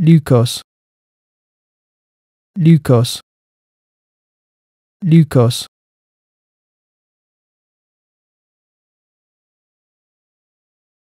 Lucas Lucas Lucas